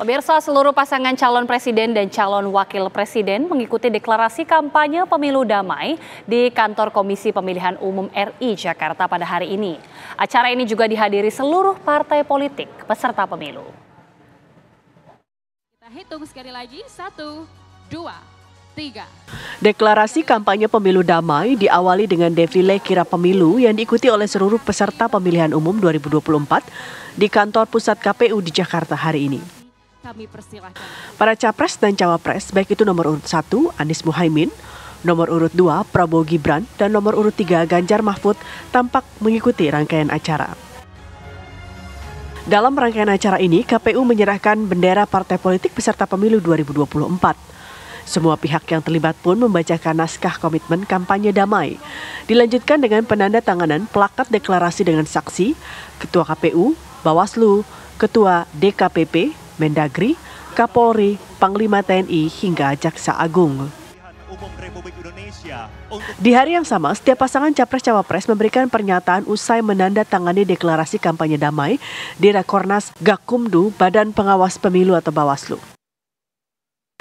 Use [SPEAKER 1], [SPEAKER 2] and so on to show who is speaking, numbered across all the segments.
[SPEAKER 1] Pemirsa seluruh pasangan calon presiden dan calon wakil presiden mengikuti deklarasi kampanye pemilu damai di kantor Komisi Pemilihan Umum RI Jakarta pada hari ini. Acara ini juga dihadiri seluruh partai politik peserta pemilu. Kita hitung sekali lagi, satu, dua, tiga. Deklarasi kampanye pemilu damai diawali dengan defile kira pemilu yang diikuti oleh seluruh peserta pemilihan umum 2024 di kantor pusat KPU di Jakarta hari ini. Kami persilahkan. Para capres dan cawapres, baik itu nomor urut 1 Anies Muhaimin, nomor urut 2 Prabowo Gibran, dan nomor urut 3 Ganjar Mahfud tampak mengikuti rangkaian acara. Dalam rangkaian acara ini, KPU menyerahkan bendera partai politik peserta pemilu 2024. Semua pihak yang terlibat pun membacakan naskah komitmen kampanye damai. Dilanjutkan dengan penanda tanganan plakat deklarasi dengan saksi, Ketua KPU, Bawaslu, Ketua DKPP, Mendagri, Kapolri, Panglima TNI hingga Jaksa Agung. Di hari yang sama, setiap pasangan Capres-Cawapres memberikan pernyataan usai menandatangani deklarasi kampanye damai di Rakornas Gakumdu Badan Pengawas Pemilu atau Bawaslu.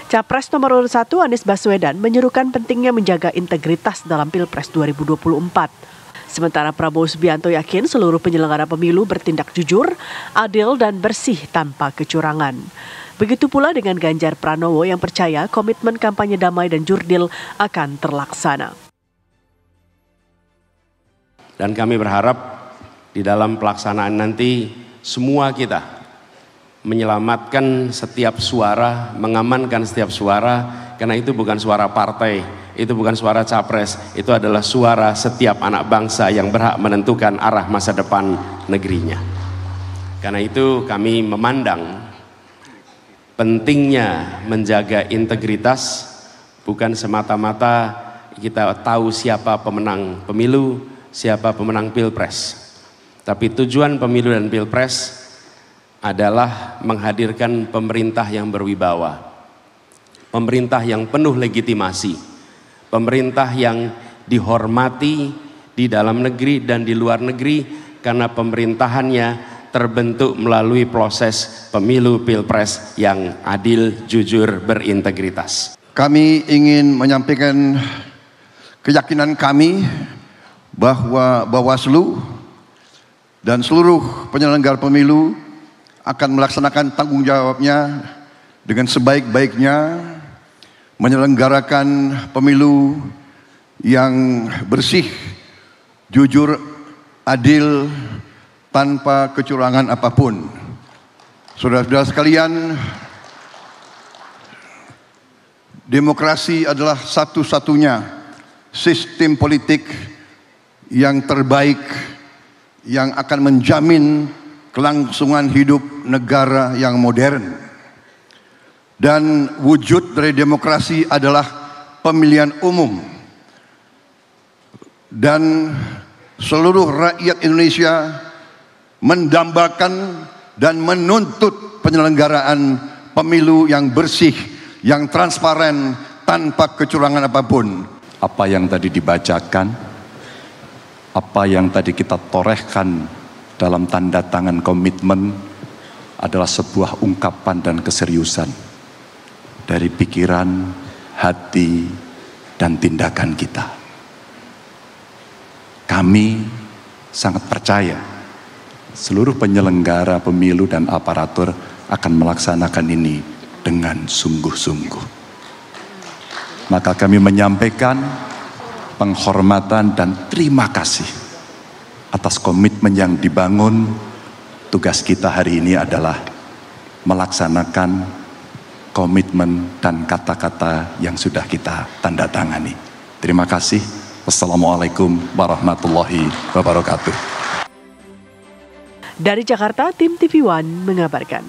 [SPEAKER 1] Capres nomor urut 1 Anies Baswedan menyerukan pentingnya menjaga integritas dalam Pilpres 2024. Sementara Prabowo Subianto yakin seluruh penyelenggara pemilu bertindak jujur, adil, dan bersih tanpa kecurangan. Begitu pula dengan Ganjar Pranowo yang percaya komitmen kampanye damai dan jurdil akan terlaksana.
[SPEAKER 2] Dan kami berharap di dalam pelaksanaan nanti semua kita menyelamatkan setiap suara, mengamankan setiap suara, karena itu bukan suara partai, itu bukan suara capres, itu adalah suara setiap anak bangsa yang berhak menentukan arah masa depan negerinya. Karena itu kami memandang pentingnya menjaga integritas bukan semata-mata kita tahu siapa pemenang pemilu, siapa pemenang pilpres. Tapi tujuan pemilu dan pilpres adalah menghadirkan pemerintah yang berwibawa, pemerintah yang penuh legitimasi, pemerintah yang dihormati di dalam negeri dan di luar negeri karena pemerintahannya terbentuk melalui proses pemilu pilpres yang adil, jujur, berintegritas.
[SPEAKER 3] Kami ingin menyampaikan keyakinan kami bahwa Bawaslu dan seluruh penyelenggara pemilu akan melaksanakan tanggung jawabnya dengan sebaik-baiknya menyelenggarakan pemilu yang bersih, jujur, adil, tanpa kecurangan apapun. Saudara-saudara sekalian, demokrasi adalah satu-satunya sistem politik yang terbaik yang akan menjamin kelangsungan hidup negara yang modern. Dan wujud dari demokrasi adalah pemilihan umum. Dan seluruh rakyat Indonesia mendambakan dan menuntut penyelenggaraan pemilu yang bersih, yang transparan, tanpa kecurangan
[SPEAKER 4] apapun. Apa yang tadi dibacakan, apa yang tadi kita torehkan dalam tanda tangan komitmen adalah sebuah ungkapan dan keseriusan dari pikiran, hati, dan tindakan kita. Kami sangat percaya seluruh penyelenggara pemilu dan aparatur akan melaksanakan ini dengan sungguh-sungguh. Maka kami menyampaikan penghormatan dan terima kasih atas komitmen yang dibangun. Tugas kita hari ini adalah melaksanakan komitmen dan kata-kata yang sudah kita tanda tangani. Terima kasih. Wassalamualaikum warahmatullahi wabarakatuh.
[SPEAKER 1] Dari Jakarta, tim TV One mengabarkan.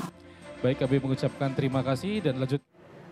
[SPEAKER 2] Baik, kami mengucapkan terima kasih dan lanjut.